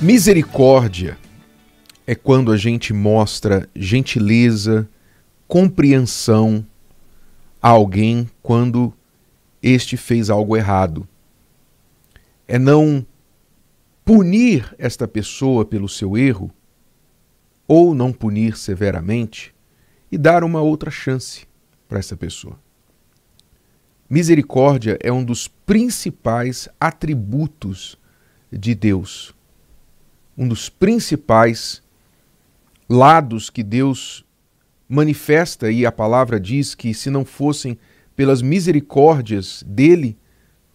Misericórdia é quando a gente mostra gentileza, compreensão a alguém quando este fez algo errado. É não punir esta pessoa pelo seu erro, ou não punir severamente, e dar uma outra chance para essa pessoa. Misericórdia é um dos principais atributos de Deus um dos principais lados que Deus manifesta e a palavra diz que se não fossem pelas misericórdias dele,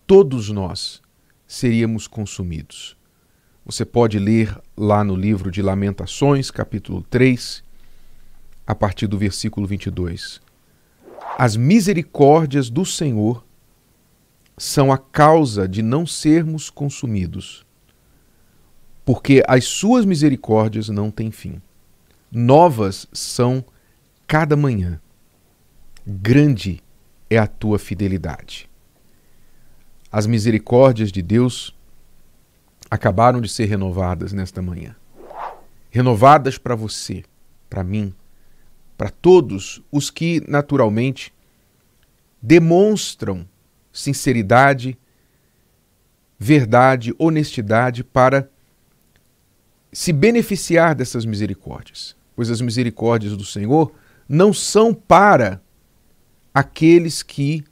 todos nós seríamos consumidos. Você pode ler lá no livro de Lamentações, capítulo 3, a partir do versículo 22. As misericórdias do Senhor são a causa de não sermos consumidos porque as suas misericórdias não têm fim. Novas são cada manhã. Grande é a tua fidelidade. As misericórdias de Deus acabaram de ser renovadas nesta manhã. Renovadas para você, para mim, para todos os que naturalmente demonstram sinceridade, verdade, honestidade para se beneficiar dessas misericórdias, pois as misericórdias do Senhor não são para aqueles que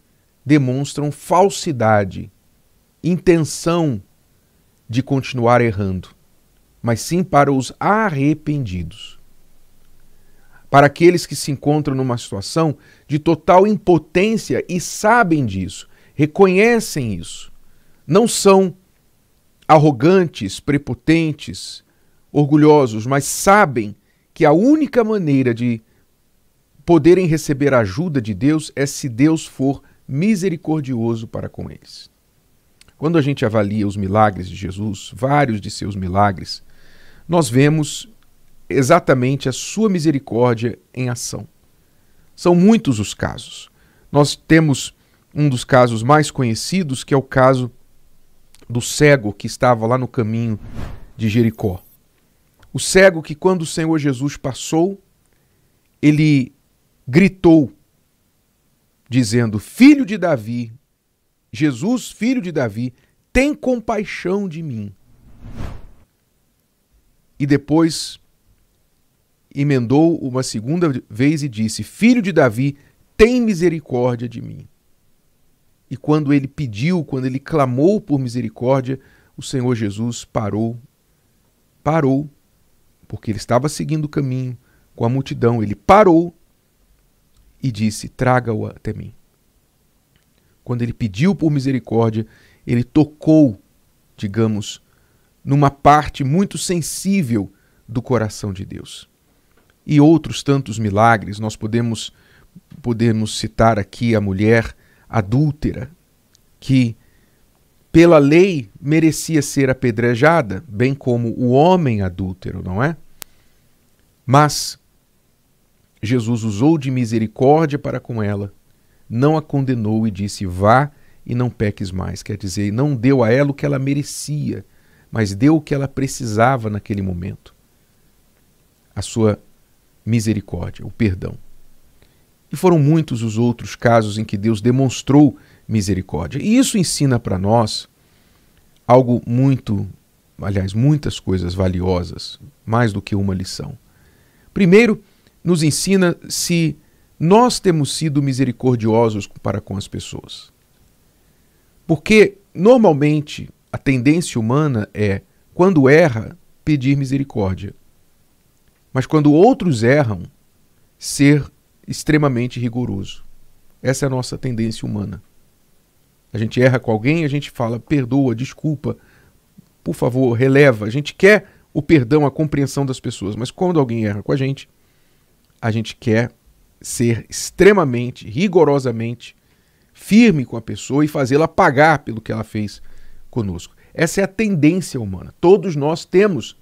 demonstram falsidade, intenção de continuar errando, mas sim para os arrependidos. Para aqueles que se encontram numa situação de total impotência e sabem disso, reconhecem isso, não são arrogantes, prepotentes, orgulhosos, mas sabem que a única maneira de poderem receber a ajuda de Deus é se Deus for misericordioso para com eles. Quando a gente avalia os milagres de Jesus, vários de seus milagres, nós vemos exatamente a sua misericórdia em ação. São muitos os casos. Nós temos um dos casos mais conhecidos, que é o caso do cego que estava lá no caminho de Jericó. O cego que, quando o Senhor Jesus passou, ele gritou, dizendo: Filho de Davi, Jesus, filho de Davi, tem compaixão de mim. E depois emendou uma segunda vez e disse: Filho de Davi, tem misericórdia de mim. E quando ele pediu, quando ele clamou por misericórdia, o Senhor Jesus parou, parou porque ele estava seguindo o caminho com a multidão. Ele parou e disse: Traga-o até mim. Quando ele pediu por misericórdia, ele tocou, digamos, numa parte muito sensível do coração de Deus. E outros tantos milagres, nós podemos podemos citar aqui a mulher adúltera que pela lei, merecia ser apedrejada, bem como o homem adúltero, não é? Mas Jesus usou de misericórdia para com ela, não a condenou e disse: Vá e não peques mais. Quer dizer, não deu a ela o que ela merecia, mas deu o que ela precisava naquele momento a sua misericórdia, o perdão. E foram muitos os outros casos em que Deus demonstrou misericórdia. E isso ensina para nós algo muito, aliás, muitas coisas valiosas, mais do que uma lição. Primeiro, nos ensina se nós temos sido misericordiosos para com as pessoas. Porque, normalmente, a tendência humana é, quando erra, pedir misericórdia. Mas quando outros erram, ser extremamente rigoroso. Essa é a nossa tendência humana. A gente erra com alguém, a gente fala perdoa, desculpa, por favor, releva. A gente quer o perdão, a compreensão das pessoas, mas quando alguém erra com a gente, a gente quer ser extremamente, rigorosamente firme com a pessoa e fazê-la pagar pelo que ela fez conosco. Essa é a tendência humana. Todos nós temos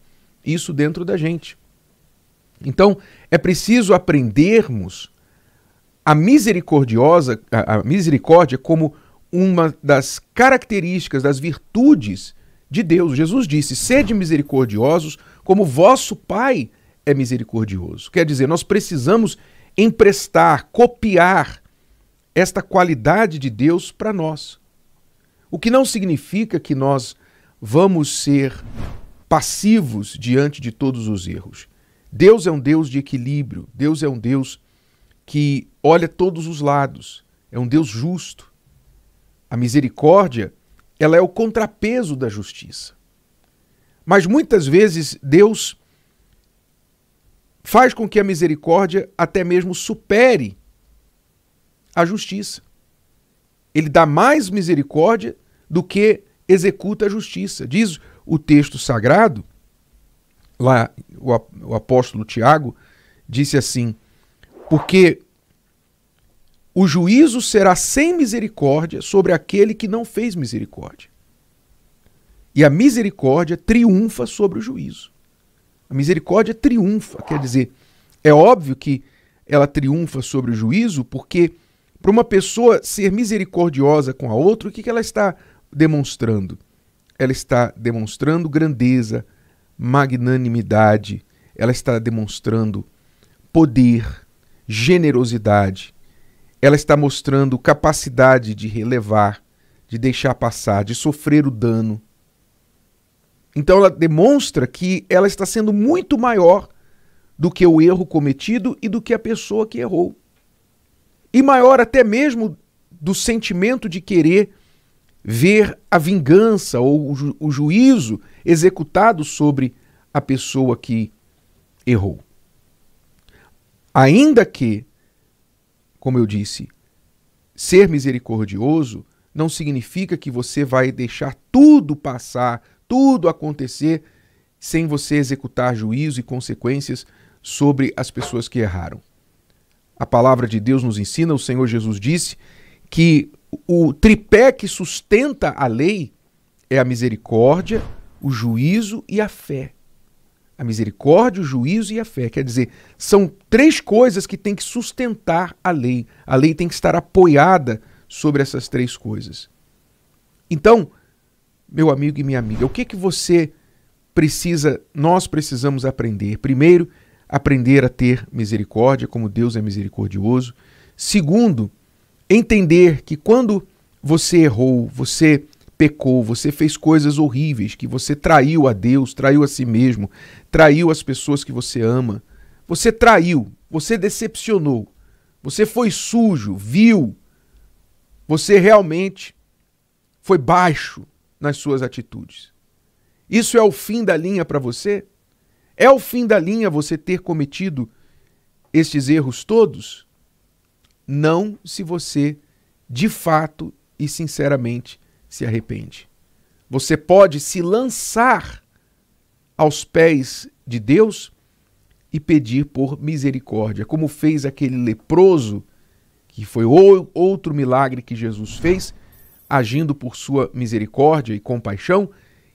isso dentro da gente. Então, é preciso aprendermos a misericordiosa, a, a misericórdia como uma das características, das virtudes de Deus. Jesus disse: sede misericordiosos, como vosso Pai é misericordioso. Quer dizer, nós precisamos emprestar, copiar esta qualidade de Deus para nós. O que não significa que nós vamos ser passivos diante de todos os erros. Deus é um Deus de equilíbrio, Deus é um Deus que olha todos os lados, é um Deus justo. A misericórdia, ela é o contrapeso da justiça. Mas muitas vezes Deus faz com que a misericórdia até mesmo supere a justiça. Ele dá mais misericórdia do que executa a justiça. Diz o texto sagrado, lá o apóstolo Tiago disse assim: porque o juízo será sem misericórdia sobre aquele que não fez misericórdia. E a misericórdia triunfa sobre o juízo. A misericórdia triunfa, quer dizer, é óbvio que ela triunfa sobre o juízo, porque para uma pessoa ser misericordiosa com a outra, o que, ela está demonstrando? Ela está demonstrando grandeza, magnanimidade, ela está demonstrando poder, generosidade, ela está mostrando capacidade de relevar, de deixar passar, de sofrer o dano. Então ela demonstra que ela está sendo muito maior do que o erro cometido e do que a pessoa que errou. E maior até mesmo do sentimento de querer ver a vingança ou o, juízo executado sobre a pessoa que errou. Ainda que como eu disse, ser misericordioso não significa que você vai deixar tudo passar, tudo acontecer, sem você executar juízo e consequências sobre as pessoas que erraram. A palavra de Deus nos ensina, o Senhor Jesus disse, que o tripé que sustenta a lei é a misericórdia, o juízo e a fé a misericórdia, o juízo e a fé. Quer dizer, são três coisas que tem que sustentar a lei. A lei tem que estar apoiada sobre essas três coisas. Então, meu amigo e minha amiga, o que que você precisa, nós precisamos aprender? Primeiro, aprender a ter misericórdia, como Deus é misericordioso. Segundo, entender que quando você errou, você pecou, você fez coisas horríveis, que você traiu a Deus, traiu a si mesmo, traiu as pessoas que você ama. Você traiu, você decepcionou, você foi sujo, viu. você realmente foi baixo nas suas atitudes. Isso é o fim da linha para você? É o fim da linha você ter cometido estes erros todos? Não, se você de fato e sinceramente se arrepende. Você pode se lançar aos pés de Deus e pedir por misericórdia, como fez aquele leproso, que foi outro milagre que Jesus fez, agindo por sua misericórdia e compaixão,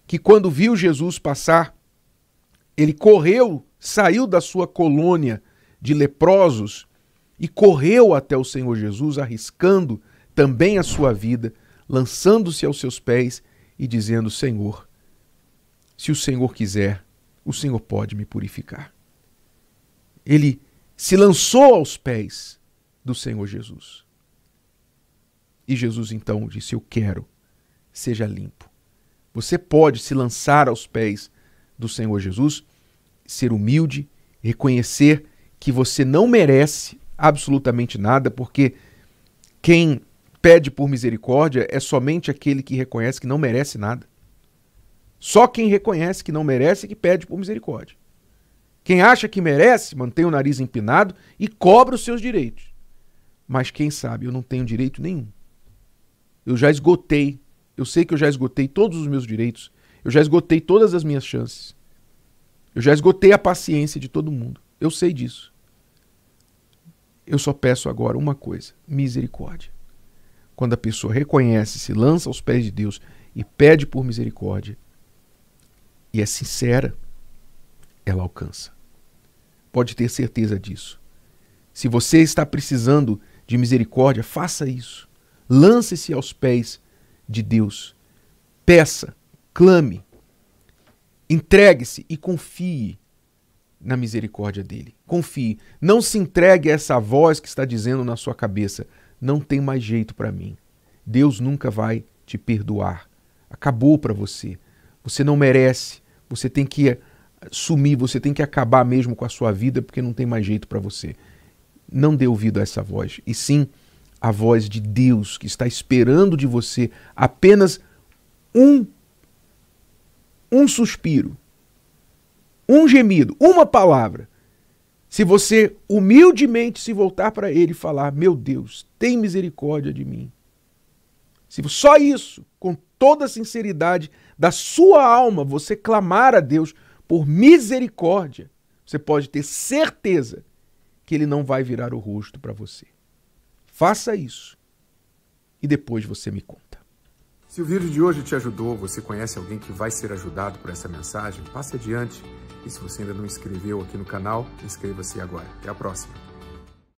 que quando viu Jesus passar, ele correu, saiu da sua colônia de leprosos e correu até o Senhor Jesus, arriscando também a sua vida lançando-se aos seus pés e dizendo: Senhor, se o Senhor quiser, o Senhor pode me purificar. Ele se lançou aos pés do Senhor Jesus. E Jesus então disse: Eu quero, seja limpo. Você pode se lançar aos pés do Senhor Jesus, ser humilde, reconhecer que você não merece absolutamente nada, porque quem pede por misericórdia é somente aquele que reconhece que não merece nada. Só quem reconhece que não merece é que pede por misericórdia. Quem acha que merece, mantém o nariz empinado e cobra os seus direitos. Mas quem sabe, eu não tenho direito nenhum. Eu já esgotei, eu sei que eu já esgotei todos os meus direitos, eu já esgotei todas as minhas chances. Eu já esgotei a paciência de todo mundo. Eu sei disso. Eu só peço agora uma coisa: misericórdia quando a pessoa reconhece, se lança aos pés de Deus e pede por misericórdia e é sincera, ela alcança. Pode ter certeza disso. Se você está precisando de misericórdia, faça isso. Lance-se aos pés de Deus. Peça, clame, entregue-se e confie na misericórdia dele. Confie. Não se entregue a essa voz que está dizendo na sua cabeça: não tem mais jeito para mim. Deus nunca vai te perdoar. Acabou para você. Você não merece. Você tem que eh, sumir, você tem que acabar mesmo com a sua vida porque não tem mais jeito para você. Não dê ouvido a essa voz, e sim a voz de Deus que está esperando de você apenas um um suspiro, um gemido, uma palavra se você humildemente se voltar para ele e falar: Meu Deus, tem misericórdia de mim. Se só isso, com toda a sinceridade da sua alma, você clamar a Deus por misericórdia, você pode ter certeza que ele não vai virar o rosto para você. Faça isso e depois você me conta. Se o vídeo de hoje te ajudou, você conhece alguém que vai ser ajudado por essa mensagem, passe adiante. E se você ainda não inscreveu aqui no canal, inscreva-se agora. Até a próxima!